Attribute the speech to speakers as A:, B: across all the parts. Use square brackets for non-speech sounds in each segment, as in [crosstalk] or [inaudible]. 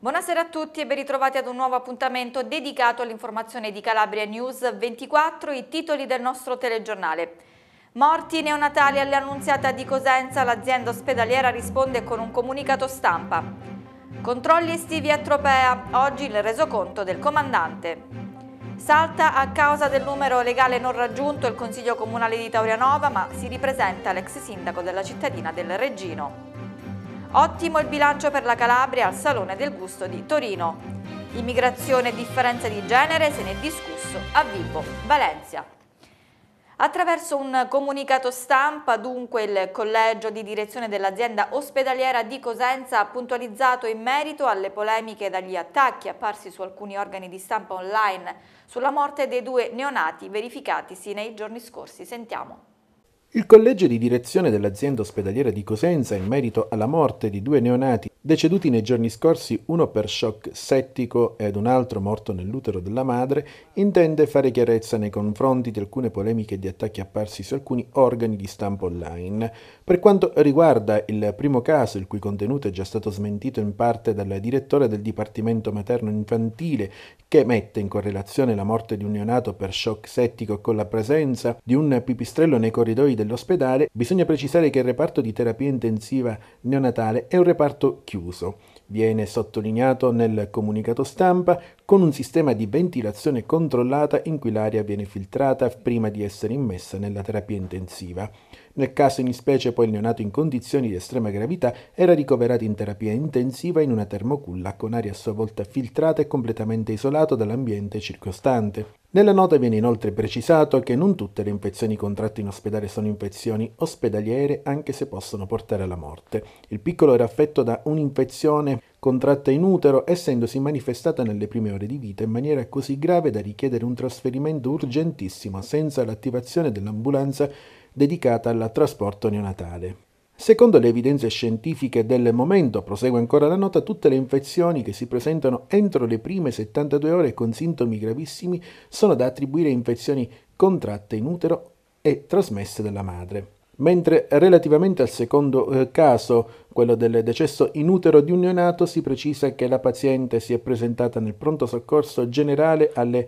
A: Buonasera a tutti e ben ritrovati ad un nuovo appuntamento dedicato all'informazione di Calabria News 24, i titoli del nostro telegiornale. Morti neonatali all'annunziata di Cosenza, l'azienda ospedaliera risponde con un comunicato stampa. Controlli estivi a Tropea, oggi il resoconto del comandante. Salta a causa del numero legale non raggiunto il Consiglio Comunale di Taurianova, ma si ripresenta l'ex sindaco della cittadina del Reggino. Ottimo il bilancio per la Calabria al Salone del Gusto di Torino. Immigrazione e differenza di genere se ne è discusso a Vivo, Valencia. Attraverso un comunicato stampa, dunque, il collegio di direzione dell'azienda ospedaliera di Cosenza ha puntualizzato in merito alle polemiche e agli attacchi apparsi su alcuni organi di stampa online sulla morte dei due neonati verificatisi nei giorni scorsi. Sentiamo.
B: Il collegio di direzione dell'azienda ospedaliera di Cosenza, in merito alla morte di due neonati deceduti nei giorni scorsi, uno per shock settico ed un altro morto nell'utero della madre, intende fare chiarezza nei confronti di alcune polemiche di attacchi apparsi su alcuni organi di stampa online. Per quanto riguarda il primo caso, il cui contenuto è già stato smentito in parte dal direttore del Dipartimento Materno Infantile, che mette in correlazione la morte di un neonato per shock settico con la presenza di un pipistrello nei corridoi dell'ospedale, bisogna precisare che il reparto di terapia intensiva neonatale è un reparto chiuso. Viene sottolineato nel comunicato stampa con un sistema di ventilazione controllata in cui l'aria viene filtrata prima di essere immessa nella terapia intensiva. Nel caso in specie poi il neonato in condizioni di estrema gravità era ricoverato in terapia intensiva in una termoculla con aria a sua volta filtrata e completamente isolato dall'ambiente circostante. Nella nota viene inoltre precisato che non tutte le infezioni contratte in ospedale sono infezioni ospedaliere anche se possono portare alla morte. Il piccolo era affetto da un'infezione contratta in utero essendosi manifestata nelle prime ore di vita in maniera così grave da richiedere un trasferimento urgentissimo senza l'attivazione dell'ambulanza dedicata al trasporto neonatale. Secondo le evidenze scientifiche del momento, prosegue ancora la nota, tutte le infezioni che si presentano entro le prime 72 ore con sintomi gravissimi sono da attribuire a infezioni contratte in utero e trasmesse dalla madre. Mentre relativamente al secondo eh, caso, quello del decesso in utero di un neonato, si precisa che la paziente si è presentata nel pronto soccorso generale alle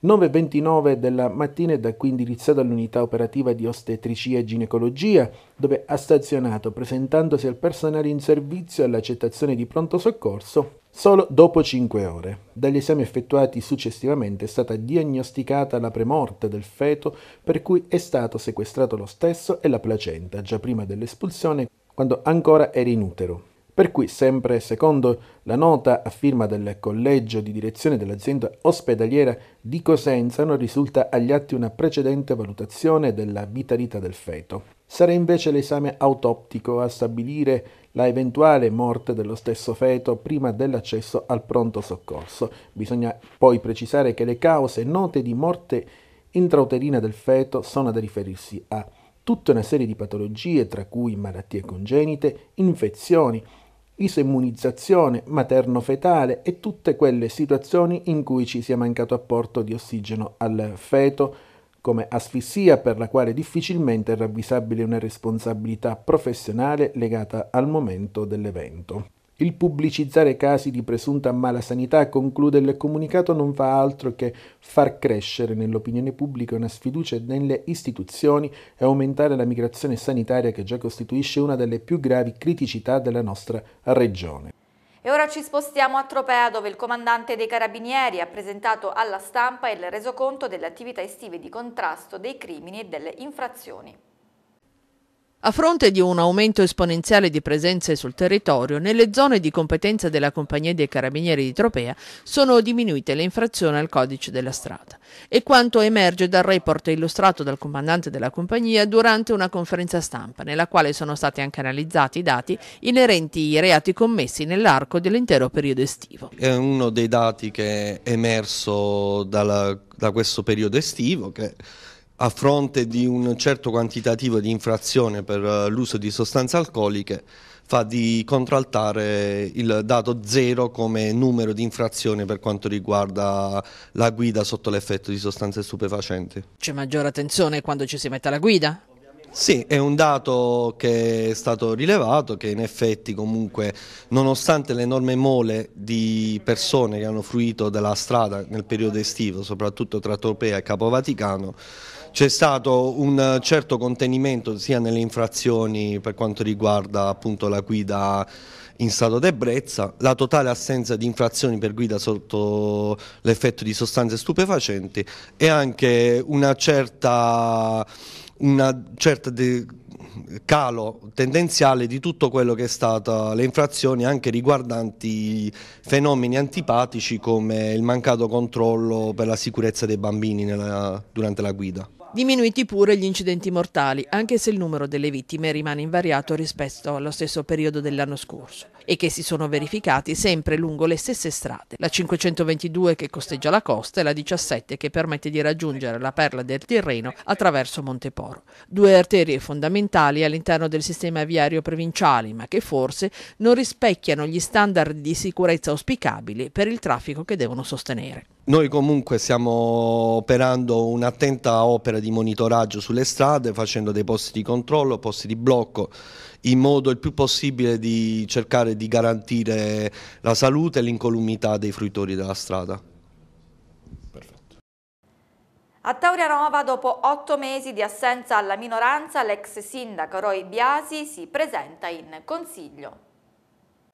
B: 9.29 della mattina è da qui indirizzato all'unità operativa di ostetricia e ginecologia, dove ha stazionato presentandosi al personale in servizio all'accettazione di pronto soccorso solo dopo 5 ore. Dagli esami effettuati successivamente è stata diagnosticata la premorte del feto per cui è stato sequestrato lo stesso e la placenta già prima dell'espulsione quando ancora era in utero. Per cui, sempre secondo la nota a firma del collegio di direzione dell'azienda ospedaliera di Cosenza, non risulta agli atti una precedente valutazione della vitalità del feto. Sarà invece l'esame autoptico a stabilire la eventuale morte dello stesso feto prima dell'accesso al pronto soccorso. Bisogna poi precisare che le cause note di morte intrauterina del feto sono da riferirsi a tutta una serie di patologie, tra cui malattie congenite, infezioni, isoimmunizzazione materno-fetale e tutte quelle situazioni in cui ci sia mancato apporto di ossigeno al feto, come asfissia per la quale difficilmente è ravvisabile una responsabilità professionale legata al momento dell'evento. Il pubblicizzare casi di presunta malasanità, conclude il comunicato, non fa altro che far crescere nell'opinione pubblica una sfiducia nelle istituzioni e aumentare la migrazione sanitaria che già costituisce una delle più gravi criticità della nostra regione.
A: E ora ci spostiamo a Tropea dove il comandante dei carabinieri ha presentato alla stampa il resoconto delle attività estive di contrasto dei crimini e delle infrazioni.
C: A fronte di un aumento esponenziale di presenze sul territorio, nelle zone di competenza della Compagnia dei Carabinieri di Tropea sono diminuite le infrazioni al codice della strada. E quanto emerge dal report illustrato dal comandante della compagnia durante una conferenza stampa, nella quale sono stati anche analizzati i dati inerenti ai reati commessi nell'arco dell'intero
D: periodo estivo. È uno dei dati che è emerso dalla, da questo periodo estivo che a fronte di un certo quantitativo di infrazione per eh, l'uso di sostanze alcoliche fa di contraltare il dato zero come numero di infrazione per quanto riguarda la guida sotto l'effetto di sostanze stupefacenti.
C: C'è maggiore attenzione quando ci si mette alla guida?
D: Sì, è un dato che è stato rilevato, che in effetti comunque nonostante l'enorme mole di persone che hanno fruito della strada nel periodo estivo, soprattutto tra Tropea e Capo Vaticano, c'è stato un certo contenimento sia nelle infrazioni per quanto riguarda appunto la guida in stato d'ebbrezza, la totale assenza di infrazioni per guida sotto l'effetto di sostanze stupefacenti e anche una certa, una certa calo tendenziale di tutto quello che è stata le infrazioni anche riguardanti fenomeni antipatici come il mancato controllo per la sicurezza dei bambini nella, durante la guida.
C: Diminuiti pure gli incidenti mortali, anche se il numero delle vittime rimane invariato rispetto allo stesso periodo dell'anno scorso e che si sono verificati sempre lungo le stesse strade, la 522 che costeggia la costa e la 17 che permette di raggiungere la perla del Tirreno attraverso Monteporo, due arterie fondamentali all'interno del sistema viario provinciale, ma che forse non rispecchiano gli standard di sicurezza auspicabili per il traffico che devono sostenere.
D: Noi comunque stiamo operando un'attenta opera di monitoraggio sulle strade, facendo dei posti di controllo, posti di blocco, in modo il più possibile di cercare di garantire la salute e l'incolumità dei fruitori della strada.
A: A Taurianova, dopo otto mesi di assenza alla minoranza, l'ex sindaco Roy Biasi si presenta in consiglio.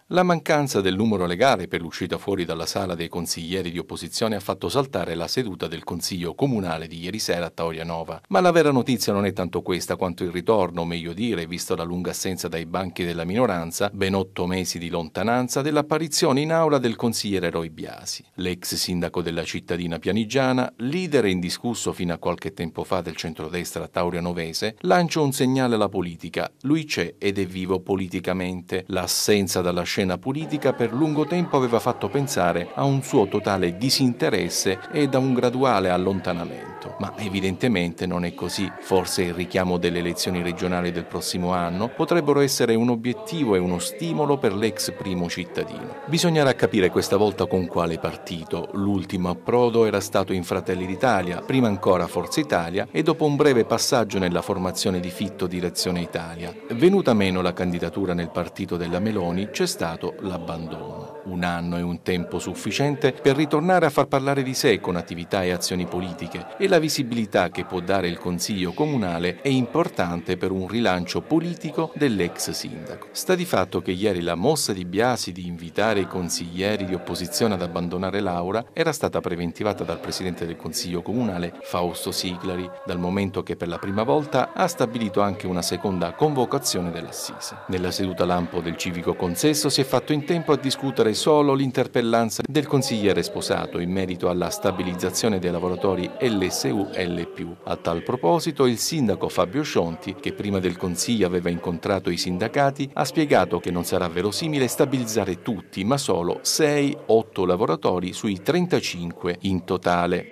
E: La mancanza del numero legale per l'uscita fuori dalla sala dei consiglieri di opposizione ha fatto saltare la seduta del Consiglio Comunale di ieri sera a Taurianova. Ma la vera notizia non è tanto questa quanto il ritorno, o meglio dire, visto la lunga assenza dai banchi della minoranza, ben otto mesi di lontananza, dell'apparizione in aula del consigliere Roy Biasi. L'ex sindaco della cittadina pianigiana, leader indiscusso fino a qualche tempo fa del centrodestra taurianovese, lancia un segnale alla politica. Lui c'è ed è vivo politicamente. L'assenza dalla scena scena politica per lungo tempo aveva fatto pensare a un suo totale disinteresse ed a un graduale allontanamento. Ma evidentemente non è così. Forse il richiamo delle elezioni regionali del prossimo anno potrebbero essere un obiettivo e uno stimolo per l'ex primo cittadino. Bisognerà capire questa volta con quale partito. L'ultimo approdo era stato in Fratelli d'Italia, prima ancora Forza Italia e dopo un breve passaggio nella formazione di Fitto Direzione Italia. Venuta meno la candidatura nel partito della Meloni, c'è stato stato l'abbandono. Un anno è un tempo sufficiente per ritornare a far parlare di sé con attività e azioni politiche e la visibilità che può dare il Consiglio comunale è importante per un rilancio politico dell'ex sindaco. Sta di fatto che ieri la mossa di Biasi di invitare i consiglieri di opposizione ad abbandonare Laura era stata preventivata dal presidente del Consiglio comunale Fausto Siglari, dal momento che per la prima volta ha stabilito anche una seconda convocazione dell'assise. Nella seduta lampo del civico consesso si è fatto in tempo a discutere solo l'interpellanza del consigliere sposato in merito alla stabilizzazione dei lavoratori lsu l A tal proposito il sindaco Fabio Scionti, che prima del consiglio aveva incontrato i sindacati, ha spiegato che non sarà verosimile stabilizzare tutti, ma solo 6-8 lavoratori sui 35 in totale.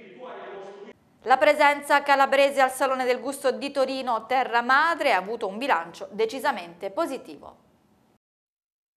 A: La presenza calabrese al Salone del Gusto di Torino Terra Madre ha avuto un bilancio decisamente positivo.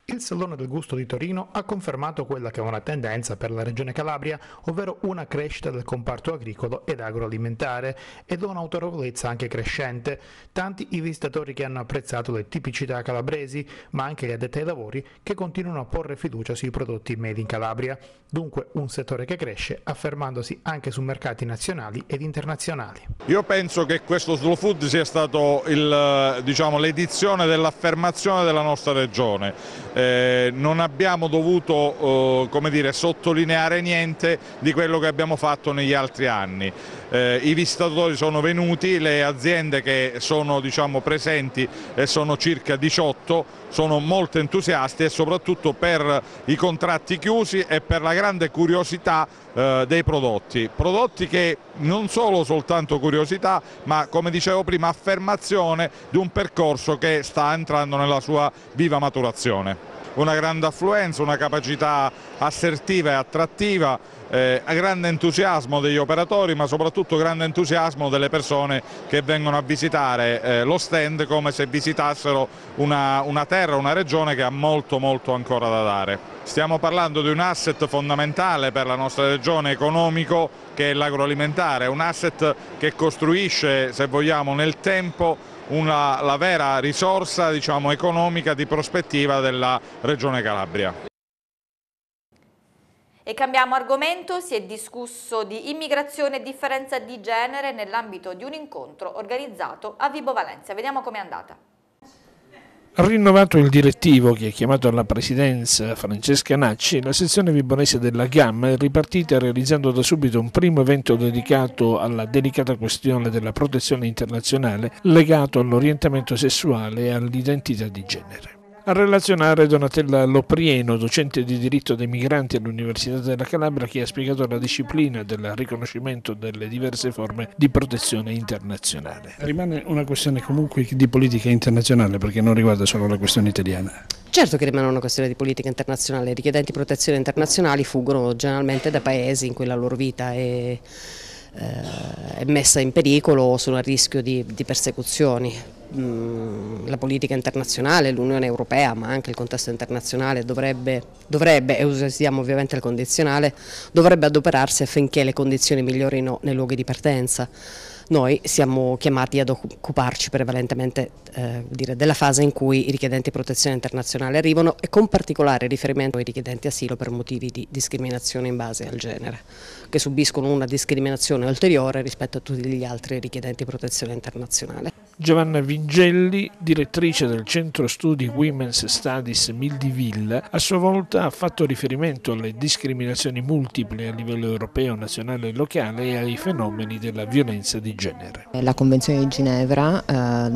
F: Il Salone del Gusto di Torino ha confermato quella che è una tendenza per la regione Calabria, ovvero una crescita del comparto agricolo ed agroalimentare ed un'autorevolezza anche crescente. Tanti i visitatori che hanno apprezzato le tipicità calabresi, ma anche gli addetti ai lavori che continuano a porre fiducia sui prodotti made in Calabria. Dunque un settore che cresce, affermandosi anche su mercati nazionali ed internazionali.
G: Io penso che questo Slow Food sia stato diciamo, l'edizione diciamo, dell'affermazione della nostra regione eh, non abbiamo dovuto eh, dire, sottolineare niente di quello che abbiamo fatto negli altri anni. Eh, I visitatori sono venuti, le aziende che sono diciamo, presenti e eh, sono circa 18 sono molto entusiasti e soprattutto per i contratti chiusi e per la grande curiosità eh, dei prodotti, prodotti che non solo soltanto curiosità ma come dicevo prima affermazione di un percorso che sta entrando nella sua viva maturazione. Una grande affluenza, una capacità assertiva e attrattiva, eh, grande entusiasmo degli operatori ma soprattutto grande entusiasmo delle persone che vengono a visitare eh, lo stand come se visitassero una, una terra, una regione che ha molto molto ancora da dare. Stiamo parlando di un asset fondamentale per la nostra regione economico che è l'agroalimentare, un asset che costruisce, se vogliamo, nel tempo una, la vera risorsa diciamo, economica di prospettiva della Regione Calabria.
A: E cambiamo argomento, si è discusso di immigrazione e differenza di genere nell'ambito di un incontro organizzato a Vibo Valencia. Vediamo com'è andata.
F: Rinnovato il direttivo che ha chiamato alla presidenza Francesca Nacci, la sezione vibonese della GAM è ripartita realizzando da subito un primo evento dedicato alla delicata questione della protezione internazionale legato all'orientamento sessuale e all'identità di genere a relazionare Donatella Loprieno, docente di diritto dei migranti all'Università della Calabria, che ha spiegato la disciplina del riconoscimento delle diverse forme di protezione internazionale. Rimane una questione comunque di politica internazionale perché non riguarda solo la questione italiana.
H: Certo che rimane una questione di politica internazionale, i richiedenti protezione internazionali fuggono generalmente da paesi in cui la loro vita è, eh, è messa in pericolo o sono a rischio di, di persecuzioni, Mm, la politica internazionale, l'Unione Europea, ma anche il contesto internazionale dovrebbe, dovrebbe, e usiamo ovviamente il condizionale, dovrebbe adoperarsi affinché le condizioni migliorino nei luoghi di partenza. Noi siamo chiamati ad occuparci prevalentemente eh, dire, della fase in cui i richiedenti protezione internazionale arrivano e con particolare riferimento ai richiedenti asilo per motivi di discriminazione in base al genere che subiscono una discriminazione ulteriore rispetto a tutti gli altri richiedenti protezione internazionale.
F: Giovanna Vingelli, direttrice del Centro Studi Women's Studies Mildiville, a sua volta ha fatto riferimento alle discriminazioni multiple a livello europeo, nazionale e locale e ai fenomeni della violenza di genere.
H: La Convenzione di Ginevra eh, del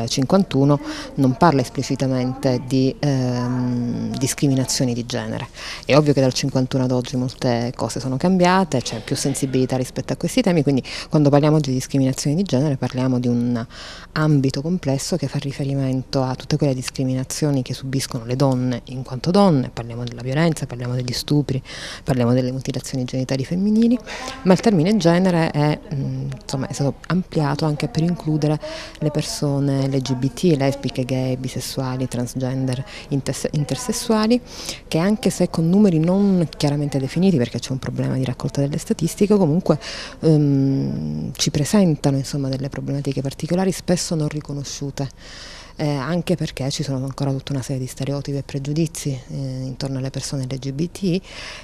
H: 1951 non parla esplicitamente di ehm, discriminazioni di genere. È ovvio che dal 1951 ad oggi molte cose sono cambiate educate, c'è più sensibilità rispetto a questi temi, quindi quando parliamo di discriminazione di genere parliamo di un ambito complesso che fa riferimento a tutte quelle discriminazioni che subiscono le donne in quanto donne, parliamo della violenza, parliamo degli stupri, parliamo delle mutilazioni genitali femminili, ma il termine genere è, mm, insomma, è stato ampliato anche per includere le persone LGBT, lesbiche, gay, bisessuali, transgender, interse intersessuali, che anche se con numeri non chiaramente definiti, perché c'è un problema di raccolta parte delle statistiche comunque ehm, ci presentano insomma, delle problematiche particolari spesso non riconosciute eh, anche perché ci sono ancora tutta una serie di stereotipi e pregiudizi eh, intorno alle persone LGBT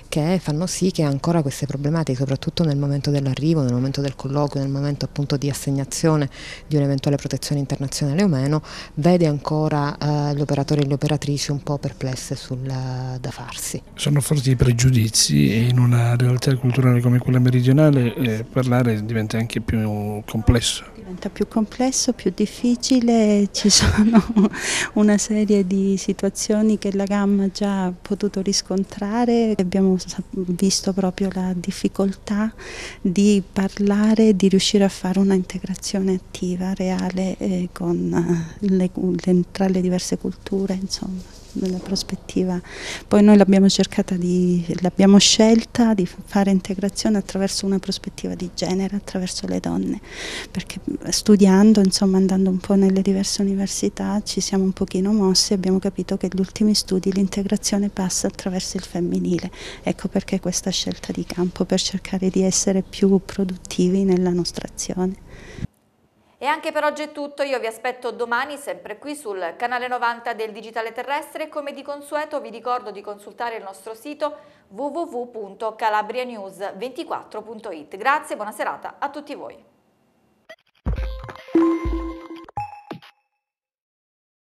H: che fanno sì che ancora queste problematiche, soprattutto nel momento dell'arrivo, nel momento del colloquio, nel momento appunto di assegnazione di un'eventuale protezione internazionale o meno, vede ancora eh, gli operatori e le operatrici un po' perplesse sul eh, da farsi.
F: Sono forti i pregiudizi e in una realtà culturale come quella meridionale
H: eh, parlare diventa
F: anche più complesso.
C: Diventa più complesso, più difficile, ci sono
F: sono [laughs] una serie
C: di situazioni che la gamma già ha potuto riscontrare, abbiamo visto proprio la difficoltà di parlare, di riuscire a fare una integrazione attiva, reale eh, con eh, le, le, tra le diverse culture. Insomma nella prospettiva. Poi noi l'abbiamo cercata di, l'abbiamo scelta di fare integrazione attraverso una prospettiva di genere, attraverso le donne, perché eh, studiando, insomma andando un po' nelle diverse università ci siamo un pochino mossi e abbiamo capito che negli ultimi studi l'integrazione passa attraverso il femminile, ecco perché questa scelta di campo per cercare di essere più produttivi nella nostra azione.
A: E anche per oggi è tutto, io vi aspetto domani sempre qui sul canale 90 del Digitale Terrestre come di consueto vi ricordo di consultare il nostro sito www.calabrianews24.it. Grazie e buona serata a tutti voi.